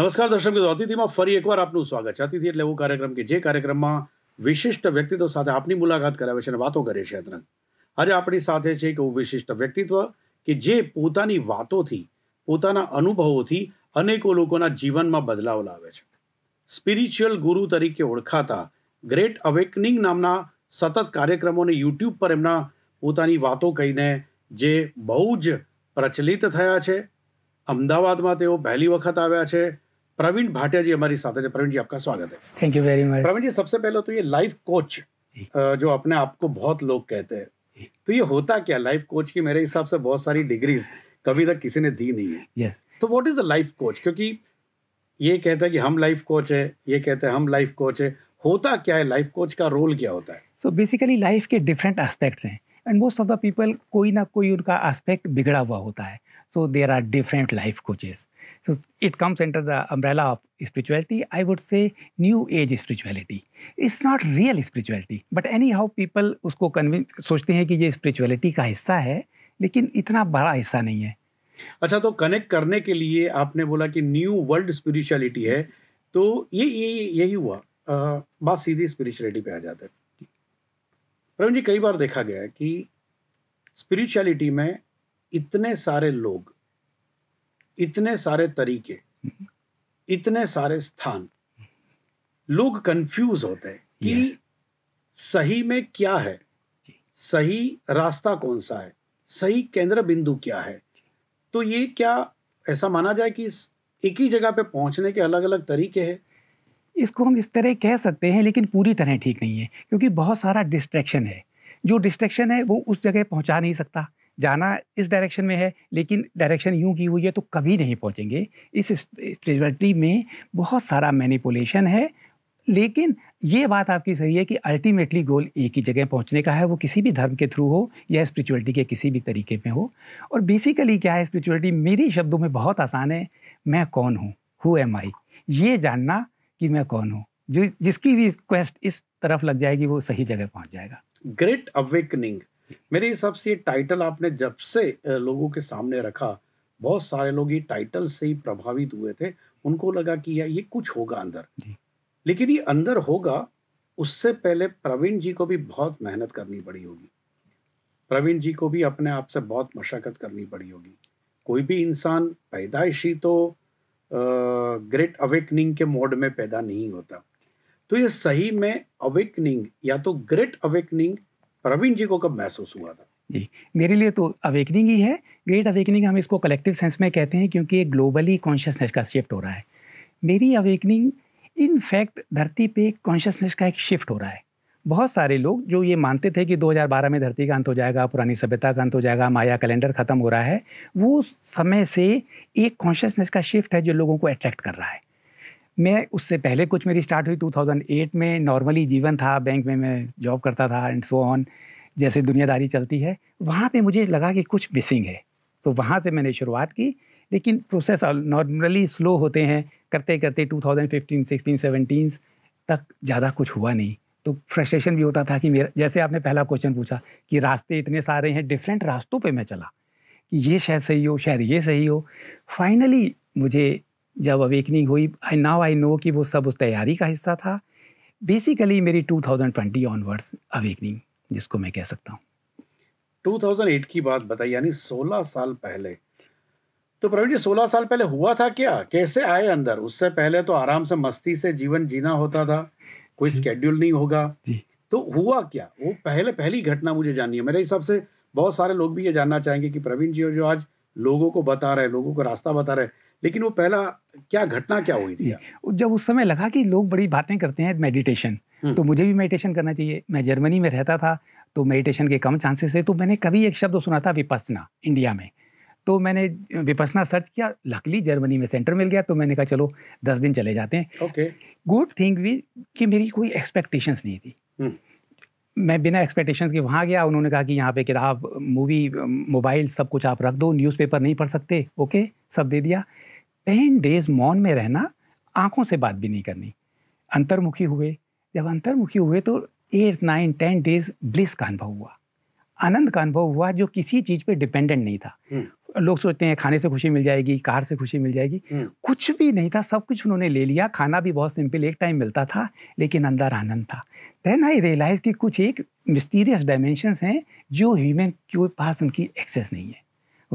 नमस्कार दर्शक गण अतिथि માં ફરી એકવાર આપનું સ્વાગત છે આતિથિ એટલે એવો કાર્યક્રમ કે જે કાર્યક્રમમાં વિશેષત વ્યક્તિતો સાથે આપની મુલાકાત કરાવે છે અને વાતો કરે છેત્રક આજ આપની સાથે છે એક એવો વિશેષત વ્યક્તિત્વ કે જે પોતાની વાતો થી પોતાના અનુભવો થી अनेકો લોકોના જીવનમાં બદલાવ લાવે છે スピ રિ チュ લ ગુરુ તરીકે ઓળખાતા ગ્રેટ अवेकनिंग નામના સતત કાર્યક્રમોને YouTube પર એમના પોતાની વાતો કહીને જે બહુ જ પ્રચલિત થયા છે અમદાવાદમાં તેઓ પહેલી વખત આવ્યા છે प्रवीण भाटिया जी हमारी साथ है प्रवीण जी आपका स्वागत है thank you very much Praveen ji सबसे पहले तो ये लाइफ कोच जो अपने आप को बहुत लोग कहते हैं तो ये होता क्या लाइफ कोच की मेरे हिसाब से बहुत सारी डिग्रीज कभी तक किसी ने दी नहीं है yes. तो what is the life coach क्योंकि ये कहता है कि हम लाइफ कोच है ये कहते हैं हम लाइफ कोच है होता क्या है लाइफ कोच का रोल क्या होता है सो बेसिकली लाइफ के डिफरेंट एस्पेक्ट्स हैं and most of the people कोई ना कोई उनका एस्पेक्ट बिगड़ा हुआ होता है so there are different life coaches so it comes under the umbrella of spirituality I would say new age spirituality it's not real spirituality but anyhow people उसको convince सोचते हैं कि ये स्पिरिचुअलिटी का हिस्सा है लेकिन इतना बड़ा हिस्सा नहीं है अच्छा तो कनेक्ट करने के लिए आपने बोला कि न्यू वर्ल्ड स्पिरिचुअलिटी है तो ये यही हुआ आ, बात सीधी स्पिरिचुअलिटी पे आ जाता है प्रवीण जी कई बार देखा गया है कि स्पिरिचुअलिटी में इतने सारे लोग इतने सारे तरीके इतने सारे स्थान लोग कंफ्यूज होते हैं कि yes. सही में क्या है सही रास्ता कौन सा है सही केंद्र बिंदु क्या है तो ये क्या ऐसा माना जाए कि एक ही जगह पे पहुंचने के अलग अलग तरीके हैं इसको हम इस तरह कह सकते हैं लेकिन पूरी तरह ठीक नहीं है क्योंकि बहुत सारा डिस्ट्रैक्शन है जो डिस्ट्रैक्शन है वो उस जगह पहुंचा नहीं सकता जाना इस डायरेक्शन में है लेकिन डायरेक्शन यूँ की हुई है तो कभी नहीं पहुँचेंगे इस स्पिरिचुअलिटी में बहुत सारा मैनिपुलेशन है लेकिन ये बात आपकी सही है कि अल्टीमेटली गोल एक ही जगह पहुंचने का है वो किसी भी धर्म के थ्रू हो या स्पिरिचुअलिटी के किसी भी तरीके में हो और बेसिकली क्या है स्पिरिचुअलिटी मेरे शब्दों में बहुत आसान है मैं कौन हूँ हु एम आई ये जानना कि मैं कौन हूँ जो जिसकी भी क्वेस्ट इस तरफ लग जाएगी वो सही जगह पहुंच जाएगा ग्रेट अवेकनिंग मेरे हिसाब से ये टाइटल आपने जब से लोगों के सामने रखा बहुत सारे लोग ये टाइटल से ही प्रभावित हुए थे उनको लगा कि ये कुछ होगा अंदर लेकिन ये अंदर होगा उससे पहले प्रवीण जी को भी बहुत मेहनत करनी पड़ी होगी प्रवीण जी को भी अपने आप से बहुत मशक्क़त करनी पड़ी होगी कोई भी इंसान पैदाइशी तो ग्रेट अवेकनिंग के मोड में पैदा नहीं होता तो ये सही में अवेकनिंग या तो ग्रेट अवेकनिंग प्रवीण जी को कब महसूस हुआ था जी मेरे लिए तो अवेकनिंग ही है ग्रेट अवेकनिंग हम इसको कलेक्टिव सेंस में कहते हैं क्योंकि ये ग्लोबली कॉन्शियसनेस का शिफ्ट हो रहा है मेरी अवेकनिंग इनफैक्ट धरती पे कॉन्शियसनेस का एक शिफ्ट हो रहा है बहुत सारे लोग जो ये मानते थे कि 2012 में धरती का अंत हो जाएगा पुरानी सभ्यता का अंत हो जाएगा माया कैलेंडर ख़त्म हो रहा है वो समय से एक कॉन्शियसनेस का शिफ्ट है जो लोगों को अट्रैक्ट कर रहा है मैं उससे पहले कुछ मेरी स्टार्ट हुई 2008 में नॉर्मली जीवन था बैंक में मैं जॉब करता था एंड सो ऑन जैसे दुनियादारी चलती है वहाँ पर मुझे लगा कि कुछ मिसिंग है तो वहाँ से मैंने शुरुआत की लेकिन प्रोसेस नॉर्मली स्लो होते हैं करते करते टू थाउजेंड 17 तक ज़्यादा कुछ हुआ नहीं तो फ्रस्ट्रेशन भी होता था कि मेरा जैसे आपने पहला क्वेश्चन पूछा कि रास्ते इतने सारे हैं डिफरेंट रास्तों पे मैं चला कि ये शायद सही हो शायद ये सही हो फाइनली मुझे जब अवेकनिंग हुई आई नाउ आई नो कि वो सब उस तैयारी का हिस्सा था बेसिकली मेरी 2020 ऑनवर्ड्स अवेकनिंग जिसको मैं कह सकता हूँ 2008 की बात बताई यानी 16 साल पहले तो प्रवीण जी 16 साल पहले हुआ था क्या कैसे आए अंदर उससे पहले तो आराम से मस्ती से जीवन जीना होता था कोई स्केड्यूल नहीं होगा तो हुआ क्या वो पहले पहली घटना मुझे जाननी है मेरे हिसाब से बहुत सारे लोग भी ये जानना चाहेंगे कि प्रवीण जी जो आज लोगों को बता रहे हैं लोगों को रास्ता बता रहे हैं लेकिन वो पहला क्या घटना क्या हुई थी जब उस समय लगा कि लोग बड़ी बातें करते हैं मेडिटेशन हम्म। तो मुझे भी मेडिटेशन करना चाहिए मैं जर्मनी में रहता था तो मेडिटेशन के कम चांसेस थे तो मैंने कभी एक शब्द सुना था विपसना इंडिया में तो मैंने विपसना सर्च किया लकली जर्मनी में सेंटर मिल गया तो मैंने कहा चलो दस दिन चले जाते हैं ओके okay. गुड थिंग भी कि मेरी कोई एक्सपेक्टेशंस नहीं थी हम्म। मैं बिना एक्सपेक्टेशंस के वहाँ गया उन्होंने कहा कि यहाँ पे किताब मूवी मोबाइल सब कुछ आप रख दो न्यूज़पेपर नहीं पढ़ सकते ओके सब दे दिया टेन डेज मौन में रहना आँखों से बात भी नहीं करनी अंतर्मुखी हुए जब अंतर्मुखी हुए तो eight nine ten days bliss का अनुभव हुआ आनंद का अनुभव हुआ जो किसी चीज़ पे डिपेंडेंट नहीं था हम्म। लोग सोचते हैं खाने से खुशी मिल जाएगी कार से खुशी मिल जाएगी हम्म। कुछ भी नहीं था सब कुछ उन्होंने ले लिया खाना भी बहुत सिंपल एक टाइम मिलता था लेकिन अंदर आनंद था देन आई रियलाइज कि कुछ एक मिस्टीरियस डायमेंशंस हैं जो ह्यूमन के पास उनकी एक्सेस नहीं है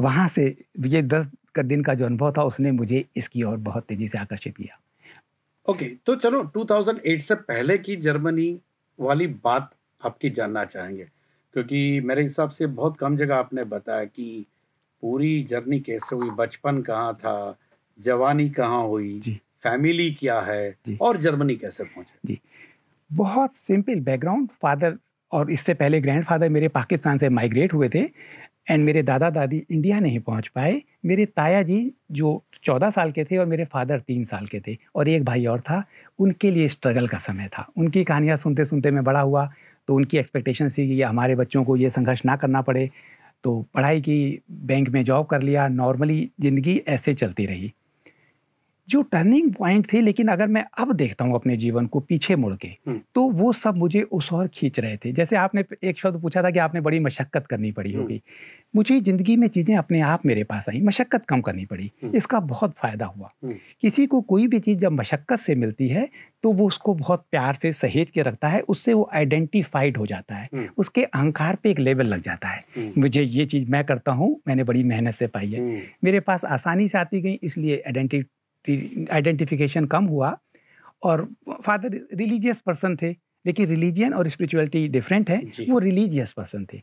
वहाँ से ये दस का दिन का जो अनुभव था उसने मुझे इसकी ओर बहुत तेज़ी से आकर्षित किया ओके okay, तो चलो 2008 से पहले की जर्मनी वाली बात आपकी जानना चाहेंगे क्योंकि मेरे हिसाब से बहुत कम जगह आपने बताया कि पूरी जर्नी कैसे हुई बचपन कहाँ था जवानी कहाँ हुई फैमिली क्या है और जर्मनी कैसे पहुंचे जी बहुत सिंपल बैकग्राउंड फादर और इससे पहले ग्रैंडफादर मेरे पाकिस्तान से माइग्रेट हुए थे एंड मेरे दादा दादी इंडिया नहीं पहुंच पाए मेरे ताया जी जो चौदह साल के थे और मेरे फादर तीन साल के थे और एक भाई और था उनके लिए स्ट्रगल का समय था उनकी कहानियाँ सुनते सुनते मैं बड़ा हुआ तो उनकी एक्सपेक्टेशन थी कि हमारे बच्चों को ये संघर्ष ना करना पड़े तो पढ़ाई की बैंक में जॉब कर लिया नॉर्मली ज़िंदगी ऐसे चलती रही जो टर्निंग पॉइंट थे लेकिन अगर मैं अब देखता हूँ अपने जीवन को पीछे मुड़ के हम्म। तो वो सब मुझे उस और खींच रहे थे जैसे आपने एक शब्द पूछा था कि आपने बड़ी मशक्क़त करनी पड़ी हम्म। होगी मुझे ज़िंदगी में चीज़ें अपने आप मेरे पास आई मशक्क़त कम करनी पड़ी हम्म। इसका बहुत फ़ायदा हुआ किसी को कोई भी चीज़ जब मशक्क़त से मिलती है तो वो उसको बहुत प्यार से सहेज के रखता है उससे वो आइडेंटिफाइड हो जाता है उसके अहंकार पे एक लेवल लग जाता है मुझे ये चीज़ मैं करता हूँ मैंने बड़ी मेहनत से पाई है मेरे पास आसानी से आती गई इसलिए आइडेंटिटी आइडेंटिफिकेशन कम हुआ और फादर रिलीजियस पर्सन थे लेकिन रिलीजियन और स्पिरिचुअलिटी डिफरेंट है वो रिलीजियस पर्सन थे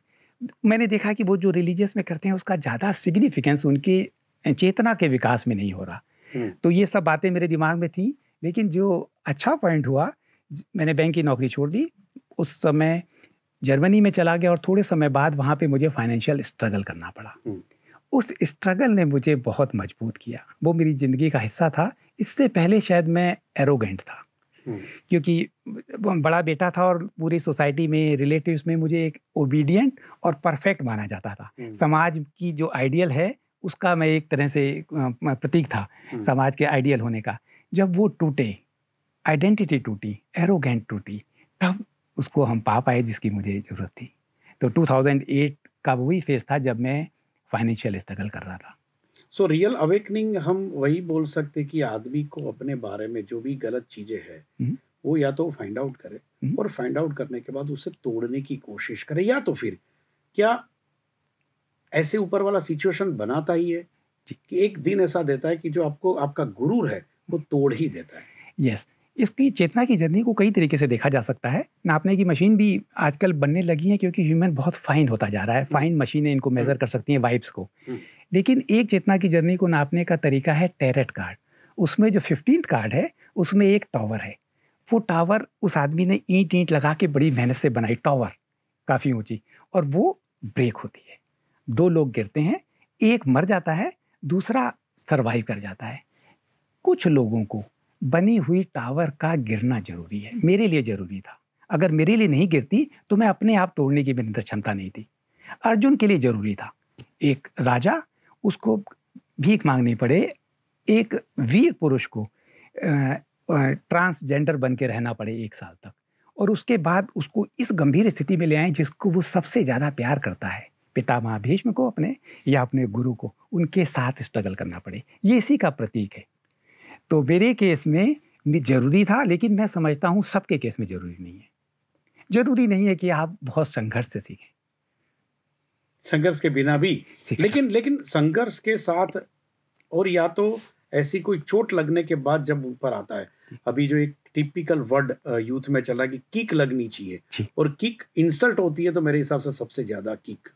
मैंने देखा कि वो जो रिलीजियस में करते हैं उसका ज़्यादा सिग्निफिकेंस उनकी चेतना के विकास में नहीं हो रहा हम्म। तो ये सब बातें मेरे दिमाग में थी लेकिन जो अच्छा पॉइंट हुआ मैंने बैंक की नौकरी छोड़ दी उस समय जर्मनी में चला गया और थोड़े समय बाद वहाँ पे मुझे फाइनेंशियल स्ट्रगल करना पड़ा हम्म। उस स्ट्रगल ने मुझे बहुत मजबूत किया वो मेरी ज़िंदगी का हिस्सा था इससे पहले शायद मैं एरोगेंट था हम्म। क्योंकि बड़ा बेटा था और पूरी सोसाइटी में रिलेटिव्स में मुझे एक ओबीडियंट और परफेक्ट माना जाता था हम्म। समाज की जो आइडियल है उसका मैं एक तरह से प्रतीक था हम्म। समाज के आइडियल होने का जब वो टूटे आइडेंटिटी टूटी एरोगेंट टूटी तब उसको हम पा पाए जिसकी मुझे ज़रूरत थी तो 2008 का वही फेज़ था जब मैं फाइनेंशियल स्ट्रगल कर रहा था सो रियल अवेकनिंग हम वही बोल सकते कि आदमी को अपने बारे में जो भी गलत चीजें हैं हम्म। वो या तो फाइंड आउट करे हम्म। और फाइंड आउट करने के बाद उसे तोड़ने की कोशिश करे या तो फिर क्या ऐसे ऊपर वाला सिचुएशन बनाता ही है कि एक दिन ऐसा देता है कि जो आपको आपका गुरूर है वो तोड़ ही देता है यस yes. इसकी चेतना की जर्नी को कई तरीके से देखा जा सकता है नापने की मशीन भी आजकल बनने लगी है क्योंकि ह्यूमन बहुत फाइन होता जा रहा है फाइन हम्म। मशीनें इनको मेज़र हम्म। कर सकती हैं वाइब्स को हम्म। लेकिन एक चेतना की जर्नी को नापने का तरीका है टेरेट कार्ड उसमें जो फिफ्टीन कार्ड है उसमें एक टावर है वो टावर उस आदमी ने ईंट ईंट लगा के बड़ी मेहनत से बनाई टावर काफ़ी ऊंची और वो ब्रेक होती है दो लोग गिरते हैं एक मर जाता है दूसरा सर्वाइव कर जाता है कुछ लोगों को बनी हुई टावर का गिरना जरूरी है मेरे लिए जरूरी था अगर मेरे लिए नहीं गिरती तो मैं अपने आप तोड़ने की भी क्षमता नहीं थी अर्जुन के लिए जरूरी था एक राजा उसको भीख मांगनी पड़े एक वीर पुरुष को ट्रांसजेंडर बन के रहना पड़े एक साल तक और उसके बाद उसको इस गंभीर स्थिति में ले आए जिसको वो सबसे ज़्यादा प्यार करता है पितामह भीष्म को अपने या अपने गुरु को उनके साथ स्ट्रगल करना पड़े ये इसी का प्रतीक है तो मेरे केस में ज़रूरी था लेकिन मैं समझता हूँ सबके केस में ज़रूरी नहीं है ज़रूरी नहीं है कि आप बहुत संघर्ष से सीखें संघर्ष के बिना भी लेकिन लेकिन संघर्ष के साथ और या तो ऐसी कोई चोट लगने के बाद जब ऊपर आता है अभी जो एक टिपिकल वर्ड यूथ में चला कि किक लगनी चाहिए और किक इंसल्ट होती है तो मेरे हिसाब से सबसे ज्यादा किक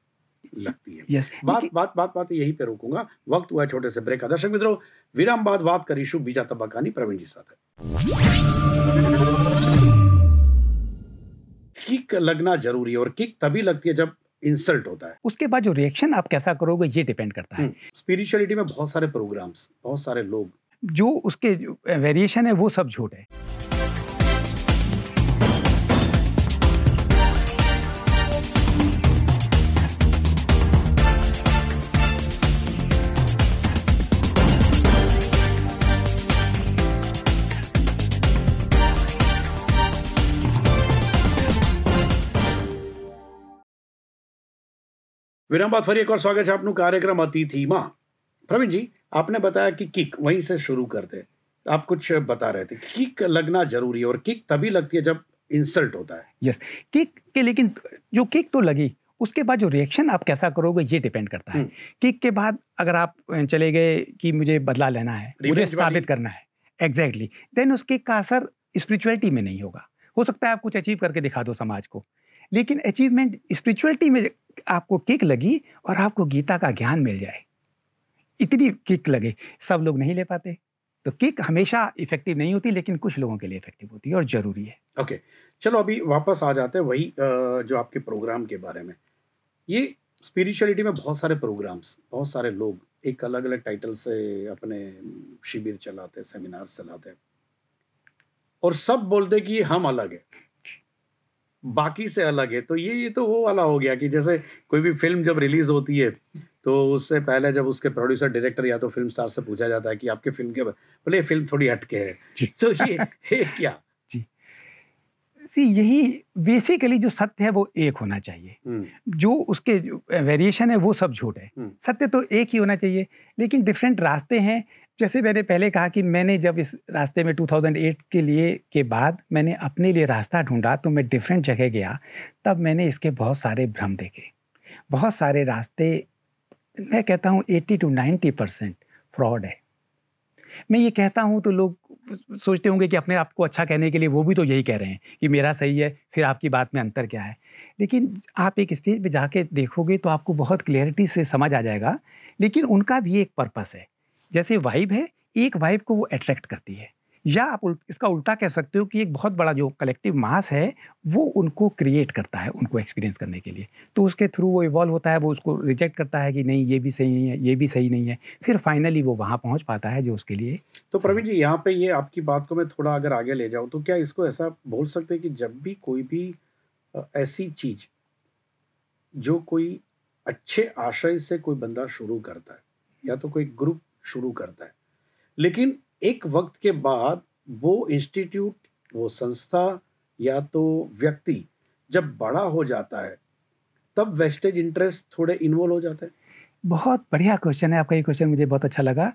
लगती है yes. बात okay. बात बात बात यही पे रोकूंगा वक्त हुआ छोटे से ब्रेक का दर्शक मित्रों विराम बाद बात करीशु बीजा तबकानी प्रवीण जी साथ किक लगना जरूरी है और किक तभी लगती है जब इंसल्ट होता है उसके बाद जो रिएक्शन आप कैसा करोगे ये डिपेंड करता है स्पिरिचुअलिटी हम्म, में बहुत सारे प्रोग्राम्स बहुत सारे लोग जो उसके वेरिएशन है वो सब झूठ है विरम बात ફરી એકવાર સ્વાગત છે આપનું કાર્યક્રમ અતિથિમાં પ્રવીણજી આપને બતાયા કે કિક વહી સે શુરુ કરતે આપ કુછ બતા રહે કે કિક લગના જરૂરી ઓર કિક તભી લગતી હે જબ ઇન્સલ્ટ હોતા હે યસ કિક કે લેકિન જો કિક તો લગી ઉસકે બાદ જો reaction આપ કેસા કરોગે યે डिपेंड કરતા હે કિક કે બાદ અગર આપ ચલે ગયે કે મુજે બદલા લેના હે મુજે સાબિત karna હે એક્ઝેક્ટલી then ઉસકે કાસર સ્પિરિચ્યુઅલિટી મે નહીં હોગા હો સકતા હે આપ કુછ અચીવ કરકે દિખા દો સમાજ કો લેકિન અચીવમેન્ટ સ્પિરિચ્યુઅલિટી મે आपको किक लगी और आपको गीता का ज्ञान मिल जाए इतनी किक लगे सब लोग नहीं ले पाते तो किक हमेशा इफेक्टिव नहीं होती लेकिन कुछ लोगों के लिए इफेक्टिव होती है और ज़रूरी है ओके okay. चलो अभी वापस आ जाते हैं वही जो आपके प्रोग्राम के बारे में ये स्पिरिचुअलिटी में बहुत सारे प्रोग्राम्स बहुत सारे लोग एक अलग अलग टाइटल से अपने शिविर चलाते सेमिनार चलाते और सब बोलते कि हम अलग है बाकी से अलग है तो ये ये तो वो वाला हो गया कि जैसे कोई भी फिल्म जब रिलीज होती है तो उससे पहले जब उसके प्रोड्यूसर डायरेक्टर या तो फिल्म स्टार से पूछा जाता है कि आपके फिल्म के बोले फिल्म थोड़ी हटके है तो ये है क्या सी यही बेसिकली जो सत्य है वो एक होना चाहिए हम्म। जो उसके वेरिएशन है वो सब झूठ है हम्म। सत्य तो एक ही होना चाहिए लेकिन डिफरेंट रास्ते हैं जैसे मैंने पहले कहा कि मैंने जब इस रास्ते में 2008 के लिए के बाद मैंने अपने लिए रास्ता ढूंढा तो मैं डिफरेंट जगह गया तब मैंने इसके बहुत सारे भ्रम देखे बहुत सारे रास्ते मैं कहता हूँ 80 टू 90 परसेंट फ्रॉड है मैं ये कहता हूँ तो लोग सोचते होंगे कि अपने आप को अच्छा कहने के लिए वो भी तो यही कह रहे हैं कि मेरा सही है फिर आपकी बात में अंतर क्या है लेकिन आप एक स्टेज पर जाके देखोगे तो आपको बहुत क्लियरिटी से समझ आ जाएगा लेकिन उनका भी एक पर्पस है जैसे वाइब है एक वाइब को वो अट्रैक्ट करती है या आप उल्ट, इसका उल्टा कह सकते हो कि एक बहुत बड़ा जो कलेक्टिव मास है वो उनको क्रिएट करता है उनको एक्सपीरियंस करने के लिए तो उसके थ्रू वो इवॉल्व होता है वो उसको रिजेक्ट करता है कि नहीं ये भी सही नहीं है ये भी सही नहीं है फिर फाइनली वो वहाँ पहुँच पाता है जो उसके लिए तो प्रवीण जी यहाँ पे ये आपकी बात को मैं थोड़ा अगर आगे ले जाऊँ तो क्या इसको ऐसा बोल सकते हैं कि जब भी कोई भी ऐसी चीज जो कोई अच्छे आशय से कोई बंदा शुरू करता है या तो कोई ग्रुप शुरू करता है लेकिन एक वक्त के बाद वो इंस्टीट्यूट वो संस्था या तो व्यक्ति जब बड़ा हो जाता है तब वेस्टेज इंटरेस्ट थोड़े इन्वॉल्व हो जाते हैं बहुत बढ़िया क्वेश्चन है आपका ये क्वेश्चन मुझे बहुत अच्छा लगा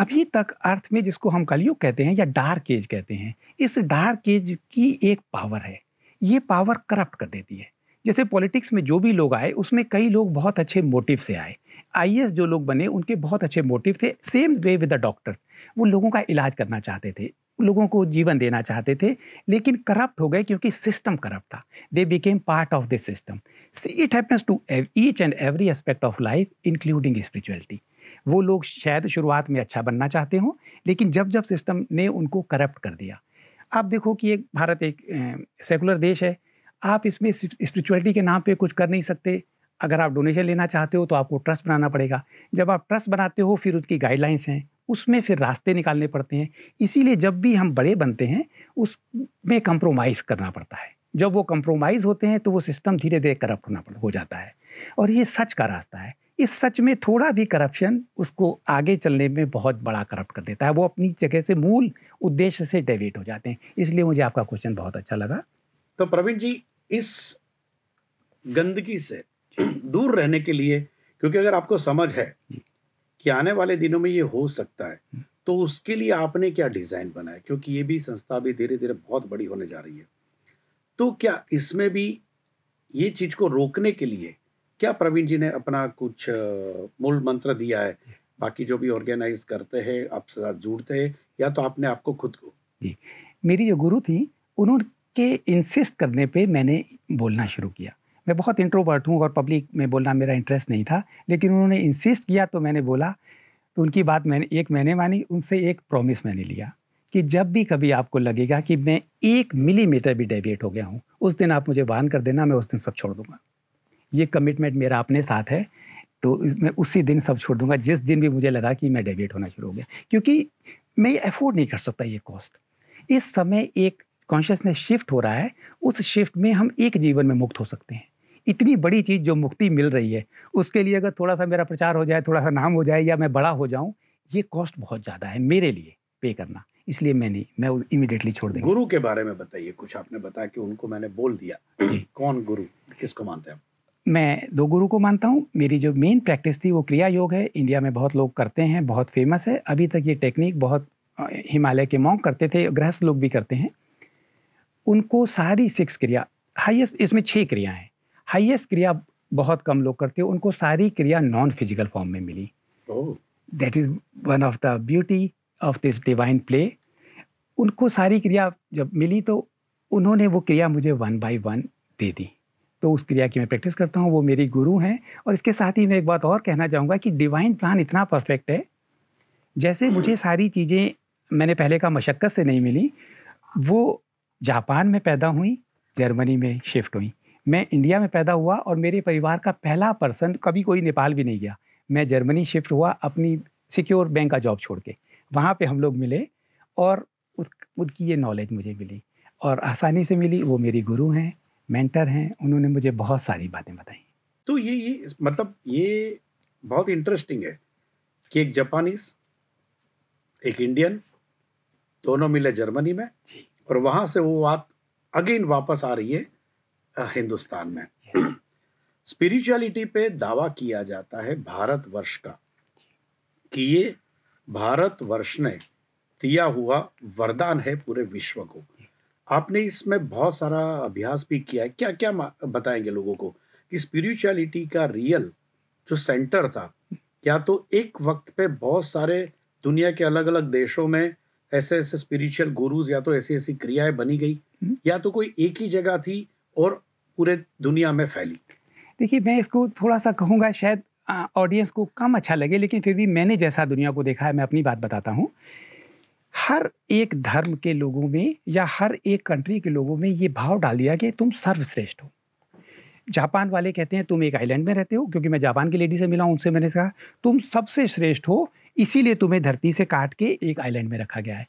अभी तक अर्थ में जिसको हम कलयुग कहते हैं या डार्क एज कहते हैं इस डार्क एज की एक पावर है ये पावर करप्ट कर देती है जैसे पॉलिटिक्स में जो भी लोग आए उसमें कई लोग बहुत अच्छे मोटिव से आए आई जो लोग बने उनके बहुत अच्छे मोटिव थे same way with the doctors वो लोगों का इलाज करना चाहते थे लोगों को जीवन देना चाहते थे लेकिन करप्ट हो गए क्योंकि सिस्टम करप्ट था they became part of this system it happens to each and every aspect of life including spirituality वो लोग शायद शुरुआत में अच्छा बनना चाहते हों लेकिन जब जब सिस्टम ने उनको करप्ट कर दिया आप देखो कि एक भारत एक सेकुलर देश है आप इसमें स्पिरिचुअलिटी के नाम पे कुछ कर नहीं सकते अगर आप डोनेशन लेना चाहते हो तो आपको ट्रस्ट बनाना पड़ेगा जब आप ट्रस्ट बनाते हो फिर उसकी गाइडलाइंस हैं उसमें फिर रास्ते निकालने पड़ते हैं इसीलिए जब भी हम बड़े बनते हैं उसमें कंप्रोमाइज़ करना पड़ता है जब वो कंप्रोमाइज़ होते हैं तो वो सिस्टम धीरे धीरे करप्ट होना हो जाता है और ये सच का रास्ता है इस सच में थोड़ा भी करप्शन उसको आगे चलने में बहुत बड़ा करप्ट कर देता है वो अपनी जगह से मूल उद्देश्य से डेविट हो जाते हैं इसलिए मुझे आपका क्वेश्चन बहुत अच्छा लगा तो प्रवीण जी इस गंदगी से दूर रहने के लिए क्योंकि अगर आपको समझ है कि आने वाले दिनों में ये हो सकता है तो उसके लिए आपने क्या डिज़ाइन बनाया क्योंकि ये भी संस्था भी धीरे धीरे बहुत बड़ी होने जा रही है तो क्या इसमें भी ये चीज़ को रोकने के लिए क्या प्रवीण जी ने अपना कुछ मूल मंत्र दिया है बाकी जो भी ऑर्गेनाइज करते हैं आपसे साथ जुड़ते हैं या तो आपने आपको खुद को जी मेरी जो गुरु थी उन्होंने के इंसिस्ट करने पे मैंने बोलना शुरू किया मैं बहुत इंट्रोवर्ट हूँ और पब्लिक में बोलना मेरा इंटरेस्ट नहीं था लेकिन उन्होंने इंसिस्ट किया तो मैंने बोला तो उनकी बात मैंने एक मैंने मानी उनसे एक प्रॉमिस मैंने लिया कि जब भी कभी आपको लगेगा कि मैं एक मिलीमीटर भी डेविएट हो गया हूँ उस दिन आप मुझे वान कर देना मैं उस दिन सब छोड़ दूँगा ये कमिटमेंट मेरा अपने साथ है तो मैं उसी दिन सब छोड़ दूंगा जिस दिन भी मुझे लगा कि मैं डेविएट होना शुरू हो गया क्योंकि मैं अफोर्ड नहीं कर सकता ये कॉस्ट इस समय एक कॉन्शियसनेस शिफ्ट हो रहा है उस शिफ्ट में हम एक जीवन में मुक्त हो सकते हैं इतनी बड़ी चीज़ जो मुक्ति मिल रही है उसके लिए अगर थोड़ा सा मेरा प्रचार हो जाए थोड़ा सा नाम हो जाए या मैं बड़ा हो जाऊँ ये कॉस्ट बहुत ज़्यादा है मेरे लिए पे करना इसलिए मैं नहीं मैं इमिडिएटली छोड़ दूँ गुरु के बारे में बताइए कुछ आपने बताया कि उनको मैंने बोल दिया कौन गुरु किसको मानते हैं मैं दो गुरु को मानता हूँ मेरी जो मेन प्रैक्टिस थी वो क्रिया योग है इंडिया में बहुत लोग करते हैं बहुत फेमस है अभी तक ये टेक्निक बहुत हिमालय के मॉन्ग करते थे गृहस्थ लोग भी करते हैं उनको सारी सिक्स क्रिया हाईएस्ट इसमें छः क्रिया हैं हाईएस्ट क्रिया बहुत कम लोग करते हैं उनको सारी क्रिया नॉन फिजिकल फॉर्म में मिली that is one of the beauty of this divine play उनको सारी क्रिया जब मिली तो उन्होंने वो क्रिया मुझे वन बाय वन दे दी तो उस क्रिया की मैं प्रैक्टिस करता हूँ वो मेरी गुरु हैं और इसके साथ ही मैं एक बात और कहना चाहूँगा कि डिवाइन प्लान इतना परफेक्ट है जैसे मुझे सारी चीज़ें मैंने पहले का मशक्क़त से नहीं मिली वो जापान में पैदा हुई जर्मनी में शिफ्ट हुई मैं इंडिया में पैदा हुआ और मेरे परिवार का पहला पर्सन कभी कोई नेपाल भी नहीं गया मैं जर्मनी शिफ्ट हुआ अपनी सिक्योर बैंक का जॉब छोड़ के वहाँ पर हम लोग मिले और उस उनकी ये नॉलेज मुझे मिली और आसानी से मिली वो मेरी गुरु हैं मेंटर हैं उन्होंने मुझे बहुत सारी बातें बताई तो ये ये मतलब ये बहुत इंटरेस्टिंग है कि एक जापानीज एक इंडियन दोनों मिले जर्मनी में जी पर वहां से वो बात अगेन वापस आ रही है हिंदुस्तान में स्पिरिचुअलिटी पे दावा किया जाता है भारतवर्ष का कि ये भारतवर्ष ने दिया हुआ वरदान है पूरे विश्व को आपने इसमें बहुत सारा अभ्यास भी किया है क्या क्या बताएंगे लोगों को कि स्पिरिचुअलिटी का रियल जो सेंटर था या तो एक वक्त पे बहुत सारे दुनिया के अलग अलग देशों में ऐसे ऐसे स्पिरिचुअल गुरुज या तो ऐसी ऐसी क्रियाएं बनी गई हम्म। या तो कोई एक ही जगह थी और पूरे दुनिया में फैली देखिए मैं इसको थोड़ा सा कहूँगा शायद ऑडियंस को कम अच्छा लगे लेकिन फिर भी मैंने जैसा दुनिया को देखा है मैं अपनी बात बताता हूँ हर एक धर्म के लोगों में या हर एक कंट्री के लोगों में ये भाव डाल दिया कि तुम सर्वश्रेष्ठ हो जापान वाले कहते हैं तुम एक आइलैंड में रहते हो क्योंकि मैं जापान की लेडी से मिला उनसे मैंने कहा तुम सबसे श्रेष्ठ हो इसीलिए तुम्हें धरती से काट के एक आइलैंड में रखा गया है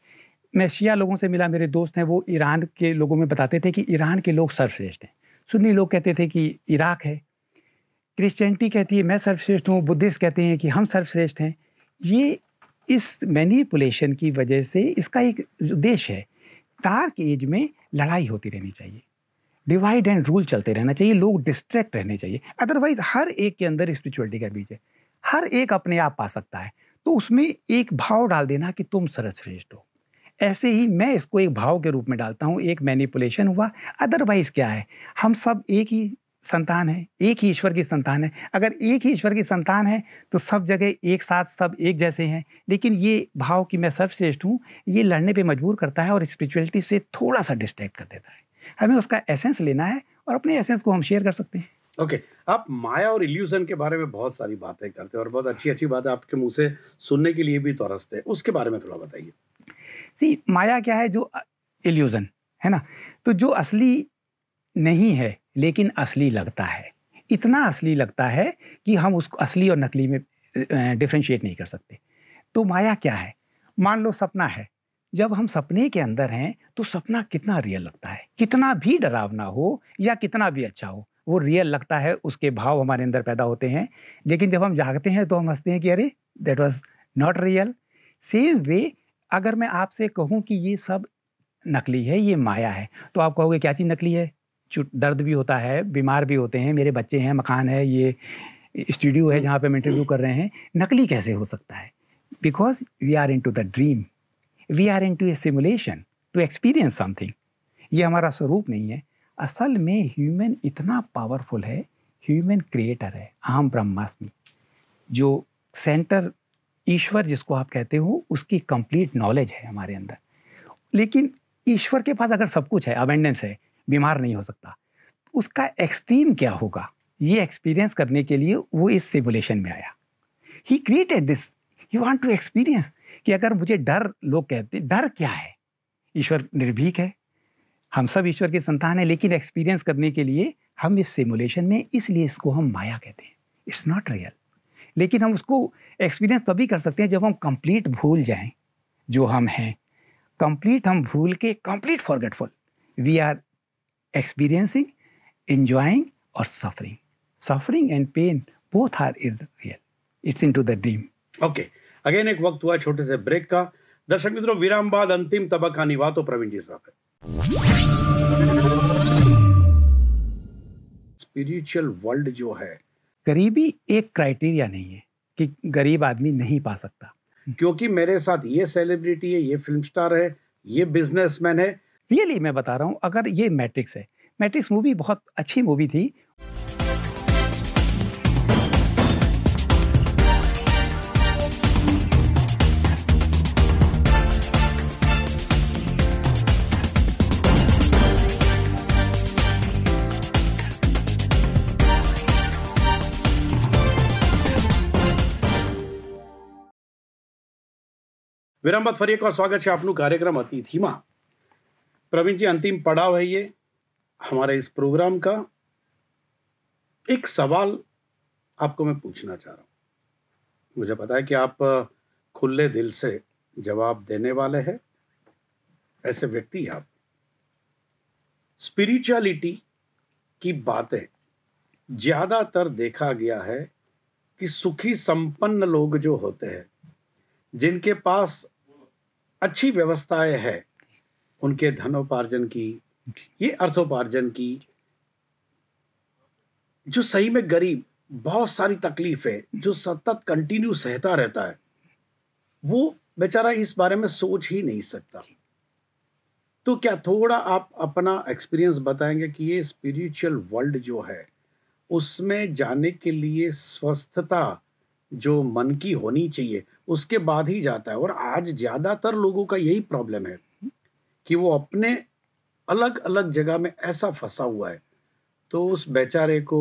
मैं शिया लोगों से मिला मेरे दोस्त हैं वो ईरान के लोगों में बताते थे कि ईरान के लोग सर्वश्रेष्ठ हैं सुन्नी लोग कहते थे कि इराक है क्रिश्चियनिटी कहती है मैं सर्वश्रेष्ठ हूँ बुद्धिस्ट कहते हैं कि हम सर्वश्रेष्ठ हैं ये इस मैनिपुलेशन की वजह से इसका एक उद्देश्य है डार्क एज में लड़ाई होती रहनी चाहिए डिवाइड एंड रूल चलते रहना चाहिए लोग डिस्ट्रैक्ट रहने चाहिए अदरवाइज हर एक के अंदर स्पिरिचुअलिटी का बीज है हर एक अपने आप पा सकता है तो उसमें एक भाव डाल देना कि तुम सर्वश्रेष्ठ हो ऐसे ही मैं इसको एक भाव के रूप में डालता हूँ एक मैनिपुलेशन हुआ अदरवाइज़ क्या है हम सब एक ही संतान है एक ही ईश्वर की संतान है अगर एक ही ईश्वर की संतान है तो सब जगह एक साथ सब एक जैसे हैं लेकिन ये भाव कि मैं सर्वश्रेष्ठ हूँ ये लड़ने पे मजबूर करता है और स्पिरिचुअलिटी से थोड़ा सा डिस्ट्रैक्ट कर देता है हमें उसका एसेंस लेना है और अपने एसेंस को हम शेयर कर सकते हैं ओके okay. आप माया और इल्यूजन के बारे में बहुत सारी बातें करते हैं और बहुत अच्छी अच्छी बात आपके मुंह से सुनने के लिए भी तौरसते हैं उसके बारे में थोड़ा बताइए सी माया क्या है जो इल्यूजन है ना तो जो असली नहीं है लेकिन असली लगता है इतना असली लगता है कि हम उसको असली और नकली में डिफ्रेंशिएट नहीं कर सकते तो माया क्या है मान लो सपना है जब हम सपने के अंदर हैं तो सपना कितना रियल लगता है कितना भी डरावना हो या कितना भी अच्छा हो वो रियल लगता है उसके भाव हमारे अंदर पैदा होते हैं लेकिन जब हम जागते हैं तो हम हंसते हैं कि अरे that was not real same way अगर मैं आपसे कहूँ कि ये सब नकली है ये माया है तो आप कहोगे क्या चीज़ नकली है दर्द भी होता है बीमार भी होते हैं मेरे बच्चे हैं मकान है ये स्टूडियो है जहाँ पे हम इंटरव्यू कर रहे हैं नकली कैसे हो सकता है because we are into the dream we are into a simulation to experience something ये हमारा स्वरूप नहीं है असल में ह्यूमन इतना पावरफुल है ह्यूमन क्रिएटर है अहम ब्रह्मास्मि जो सेंटर ईश्वर जिसको आप कहते हो उसकी कंप्लीट नॉलेज है हमारे अंदर लेकिन ईश्वर के पास अगर सब कुछ है अवेंडेंस है बीमार नहीं हो सकता उसका एक्सट्रीम क्या होगा ये एक्सपीरियंस करने के लिए वो इस सिमुलेशन में आया he created this he want to experience कि अगर मुझे डर लोग कहते डर क्या है ईश्वर निर्भीक है हम सब ईश्वर के संतान हैं लेकिन एक्सपीरियंस करने के लिए हम इस सिमुलेशन में इसलिए इसको हम माया कहते हैं इट्स नॉट रियल लेकिन हम उसको एक्सपीरियंस तभी कर सकते हैं जब हम कंप्लीट भूल जाएं जो हम हैं कंप्लीट हम भूल के complete forgetful we are experiencing enjoying suffering suffering Suffering and pain both are it's into the dream okay again एक वक्त हुआ छोटे से ब्रेक का दर्शक मित्रों विराम बाद अंतिम तबक का निवा तो प्रवीण जी साहब है स्पिरिचुअल वर्ल्ड जो है गरीबी एक क्राइटेरिया नहीं है कि गरीब आदमी नहीं पा सकता क्योंकि मेरे साथ ये सेलिब्रिटी है ये फिल्म स्टार है ये बिजनेसमैन है रियली मैं बता रहा हूँ अगर ये मैट्रिक्स है मैट्रिक्स मूवी बहुत अच्छी मूवी थी फरी एक और स्वागत है આપનું कार्यक्रम अतिथिमा प्रवीण जी अंतिम पड़ाव है ये हमारे इस प्रोग्राम का एक सवाल आपको मैं पूछना चाह रहा हूं मुझे पता है कि आप खुले दिल से जवाब देने वाले हैं ऐसे व्यक्ति आप स्पिरिचुअलिटी की बातें ज़्यादातर देखा गया है कि सुखी संपन्न लोग जो होते हैं जिनके पास अच्छी व्यवस्थाएं है उनके धनोपार्जन की ये अर्थोपार्जन की जो सही में गरीब बहुत सारी तकलीफ है जो सतत कंटिन्यू सहता रहता है वो बेचारा इस बारे में सोच ही नहीं सकता तो क्या थोड़ा आप अपना एक्सपीरियंस बताएंगे कि ये स्पिरिचुअल वर्ल्ड जो है उसमें जाने के लिए स्वस्थता जो मन की होनी चाहिए उसके बाद ही जाता है और आज ज़्यादातर लोगों का यही प्रॉब्लम है कि वो अपने अलग अलग जगह में ऐसा फंसा हुआ है तो उस बेचारे को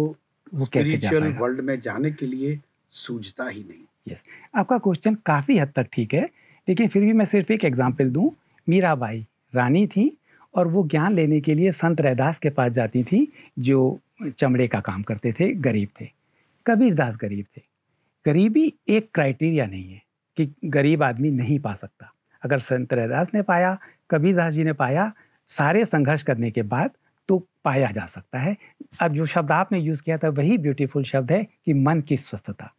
स्पिरिचुअल वर्ल्ड में जाने के लिए सूझता ही नहीं यस yes. आपका क्वेश्चन काफ़ी हद तक ठीक है लेकिन फिर भी मैं सिर्फ एक एग्जाम्पल दूँ मीराबाई रानी थी और वो ज्ञान लेने के लिए संत रैदास के पास जाती थी जो चमड़े का काम करते थे गरीब थे कबीरदास गरीब थे गरीबी एक क्राइटेरिया नहीं है कि गरीब आदमी नहीं पा सकता अगर संत रैदास ने पाया कबीरदास जी ने पाया सारे संघर्ष करने के बाद तो पाया जा सकता है अब जो शब्द आपने यूज़ किया था वही ब्यूटीफुल शब्द है कि मन की स्वस्थता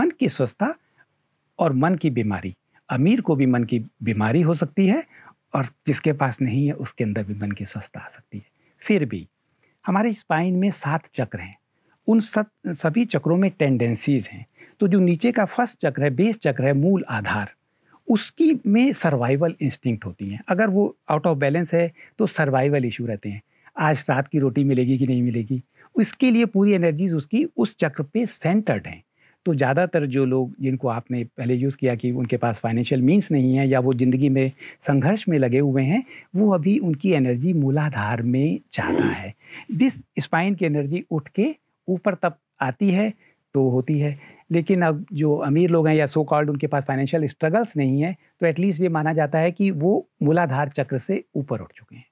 मन की स्वस्थता और मन की बीमारी अमीर को भी मन की बीमारी हो सकती है और जिसके पास नहीं है उसके अंदर भी मन की स्वस्थता आ सकती है फिर भी हमारे स्पाइन में सात चक्र हैं उन सत सभी चक्रों में टेंडेंसीज़ हैं तो जो नीचे का फर्स्ट चक्र है बेस चक्र है मूल आधार उसकी में सर्वाइवल इंस्टिंक्ट होती हैं अगर वो आउट ऑफ बैलेंस है तो सर्वाइवल इशू रहते हैं आज रात की रोटी मिलेगी कि नहीं मिलेगी उसके लिए पूरी एनर्जीज उसकी उस चक्र पे सेंटर्ड हैं तो ज़्यादातर जो लोग जिनको आपने पहले यूज़ किया कि उनके पास फाइनेंशियल मीन्स नहीं है या वो ज़िंदगी में संघर्ष में लगे हुए हैं वो अभी उनकी एनर्जी मूलाधार में ज़्यादा है दिस स्पाइन की एनर्जी उठ के ऊपर तब आती है तो होती है लेकिन अब जो अमीर लोग हैं या सो कॉल्ड उनके पास फाइनेंशियल स्ट्रगल्स नहीं है तो एटलीस्ट ये माना जाता है कि वो मूलाधार चक्र से ऊपर उठ चुके हैं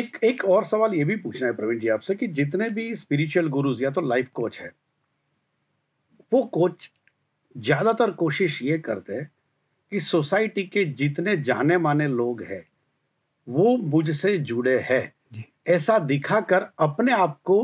एक एक और सवाल ये भी पूछना है प्रवीण जी आपसे कि जितने भी स्पिरिचुअल गुरुज या तो लाइफ कोच है वो कोच ज़्यादातर कोशिश ये करते हैं कि सोसाइटी के जितने जाने माने लोग हैं वो मुझसे जुड़े हैं ऐसा दिखाकर अपने आप को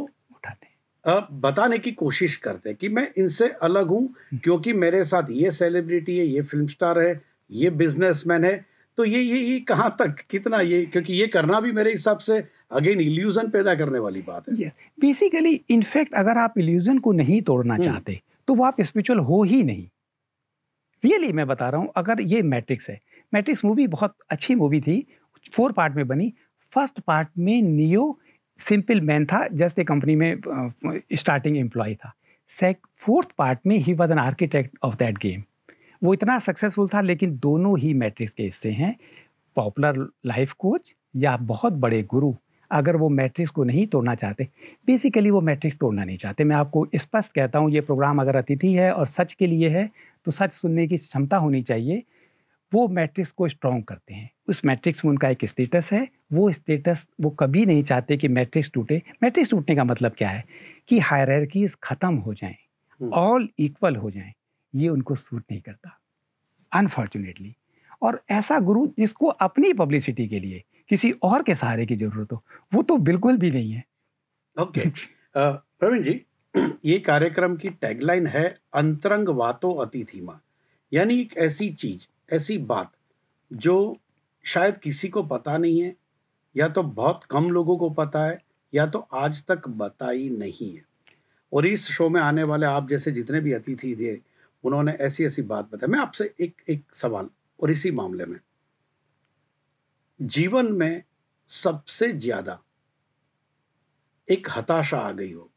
बताने की कोशिश करते हैं कि मैं इनसे अलग हूँ हम्म। क्योंकि मेरे साथ ये सेलिब्रिटी है ये फिल्म स्टार है ये बिजनेसमैन है तो ये ये ये कहाँ तक कितना ये क्योंकि ये करना भी मेरे हिसाब से अगेन इल्यूजन पैदा करने वाली बात है यस बेसिकली इनफैक्ट अगर आप इल्यूजन को नहीं तोड़ना हम्म। चाहते तो वो आप स्पिरिचुअल हो ही नहीं रियली really, मैं बता रहा हूँ अगर ये मैट्रिक्स है मैट्रिक्स मूवी बहुत अच्छी मूवी थी फोर पार्ट में बनी फर्स्ट पार्ट में नियो सिंपल मैन था जस्ट ए कंपनी में स्टार्टिंग एम्प्लॉय था सेक फोर्थ पार्ट में he was an architect of that game वो इतना सक्सेसफुल था लेकिन दोनों ही मैट्रिक्स के हिस्से हैं पॉपुलर लाइफ कोच या बहुत बड़े गुरु अगर वो मैट्रिक्स को नहीं तोड़ना चाहते बेसिकली वो मैट्रिक्स तोड़ना नहीं चाहते मैं आपको स्पष्ट कहता हूँ ये प्रोग्राम अगर अतिथि है और सच के लिए है तो सच सुनने की क्षमता होनी चाहिए वो मैट्रिक्स को स्ट्रॉन्ग करते हैं उस मैट्रिक्स में उनका एक स्टेटस है वो स्टेटस वो कभी नहीं चाहते कि मैट्रिक्स टूटे मैट्रिक्स टूटने का मतलब क्या है कि हायरकीज ख़त्म हो जाएं ऑल हम्म। इक्वल हो जाएं ये उनको सूट नहीं करता अनफॉर्चुनेटली और ऐसा गुरु जिसको अपनी पब्लिसिटी के लिए किसी और के सहारे की जरूरत हो वो तो बिल्कुल भी नहीं है ओके प्रवीण जी ये कार्यक्रम की टैगलाइन है अंतरंग वातो अतिथिमा यानी एक ऐसी चीज ऐसी बात जो शायद किसी को पता नहीं है या तो बहुत कम लोगों को पता है या तो आज तक बताई नहीं है और इस शो में आने वाले आप जैसे जितने भी अतिथि थे उन्होंने ऐसी ऐसी बात बताई मैं आपसे एक एक सवाल और इसी मामले में जीवन में सबसे ज्यादा एक हताशा आ गई हो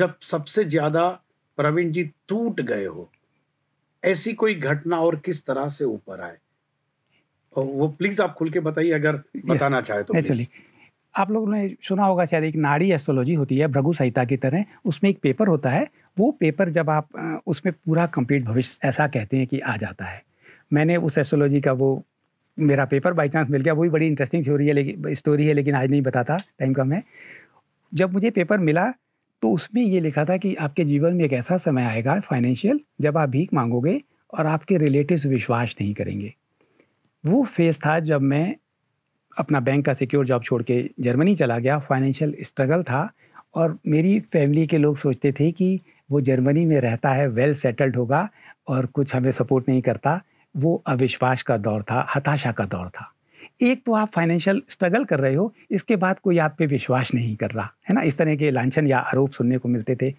जब सबसे ज्यादा प्रवीण जी टूट गए हो ऐसी कोई घटना और किस तरह से ऊपर आए और वो प्लीज आप खुल के बताइए अगर बताना चाहे तो एक्चुअली आप लोगों ने सुना होगा शायद एक नाड़ी एस्ट्रोलॉजी होती है भ्रगु संहिता की तरह उसमें एक पेपर होता है वो पेपर जब आप उसमें पूरा कंप्लीट भविष्य ऐसा कहते हैं कि आ जाता है मैंने उस एस्ट्रोलॉजी का वो मेरा पेपर बाई चांस मिल गया वो भी बड़ी इंटरेस्टिंग थ्योरी है लेकिन स्टोरी है लेकिन आज नहीं बताता टाइम कम है जब मुझे पेपर मिला तो उसमें ये लिखा था कि आपके जीवन में एक ऐसा समय आएगा फाइनेंशियल जब आप भीख मांगोगे और आपके रिलेटिव्स विश्वास नहीं करेंगे वो फेज़ था जब मैं अपना बैंक का सिक्योर जॉब छोड़ के जर्मनी चला गया फाइनेंशियल स्ट्रगल था और मेरी फैमिली के लोग सोचते थे कि वो जर्मनी में रहता है वेल सेटल्ड होगा और कुछ हमें सपोर्ट नहीं करता वो अविश्वास का दौर था हताशा का दौर था एक तो आप फाइनेंशियल स्ट्रगल कर रहे हो इसके बाद कोई आप पे विश्वास नहीं कर रहा है ना इस तरह के लांछन या आरोप सुनने को मिलते थे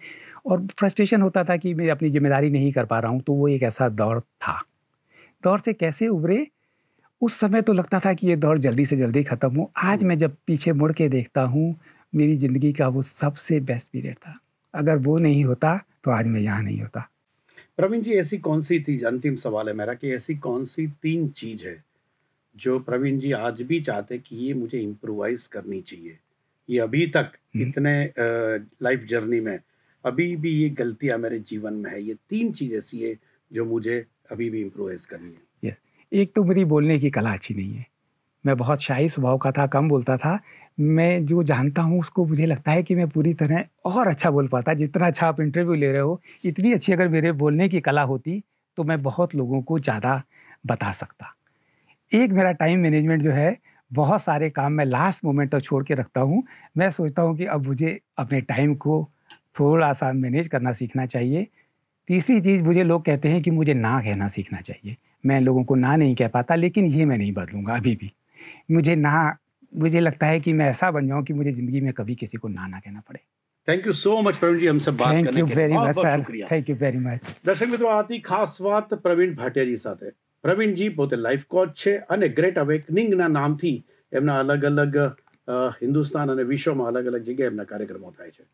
और फ्रस्ट्रेशन होता था कि मैं अपनी जिम्मेदारी नहीं कर पा रहा हूँ तो वो एक ऐसा दौर था दौर से कैसे उभरे उस समय तो लगता था कि ये दौर जल्दी से जल्दी ख़त्म हो आज मैं जब पीछे मुड़ के देखता हूँ मेरी ज़िंदगी का वो सबसे बेस्ट पीरियड था अगर वो नहीं होता तो आज मैं यहाँ नहीं होता प्रवीण जी ऐसी कौन सी चीज अंतिम सवाल है मेरा कि ऐसी कौन सी तीन चीज है जो प्रवीण जी आज भी चाहते कि ये मुझे इम्प्रोवाइज करनी चाहिए ये अभी तक हम्म। इतने लाइफ जर्नी में अभी भी ये गलतियाँ मेरे जीवन में है ये तीन चीज़ ऐसी है जो मुझे अभी भी इम्प्रोवाइज करनी है यस yes. एक तो मेरी बोलने की कला अच्छी नहीं है मैं बहुत शाही स्वभाव का था कम बोलता था मैं जो जानता हूँ उसको मुझे लगता है कि मैं पूरी तरह और अच्छा बोल पाता जितना अच्छा आप इंटरव्यू ले रहे हो इतनी अच्छी अगर मेरे बोलने की कला होती तो मैं बहुत लोगों को ज़्यादा बता सकता एक मेरा टाइम मैनेजमेंट जो है बहुत सारे काम मैं लास्ट मोमेंट तक छोड़ के रखता हूँ मैं सोचता हूँ कि अब मुझे अपने टाइम को थोड़ा सा मैनेज करना सीखना चाहिए तीसरी चीज़ मुझे लोग कहते हैं कि मुझे ना कहना सीखना चाहिए मैं लोगों को ना नहीं कह पाता लेकिन ये मैं नहीं बदलूँगा अभी भी मुझे ना मुझे लगता है कि मैं ऐसा बन जाऊँ कि मुझे ज़िंदगी में कभी किसी को ना ना कहना पड़े thank you so much Praveen ji हम सब बात करने के लिए थैंक यू वेरी मच दर्शक मित्रों आती खास बात प्रवीण भाटिया जी साथ है પ્રવીણજી પોતે લાઈફ કોચ છે અને ગ્રેટ અવેકનિંગના નામથી એમના અલગ અલગ હિન્દુસ્તાન અને વિશ્વમાં અલગ અલગ જગ્યાએ એમના કાર્યક્રમો થાય છે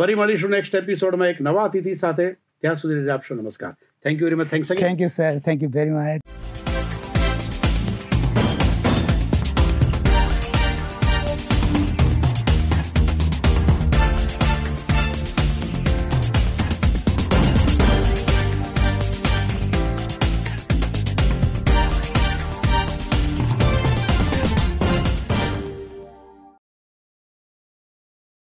ફરી મળીશું નેક્સ્ટ એપિસોડમાં એક નવા અતિથિ સાથે ત્યાં સુધી રજા આપશો નમસ્કાર thank you very much thanks thank you sir thank you very much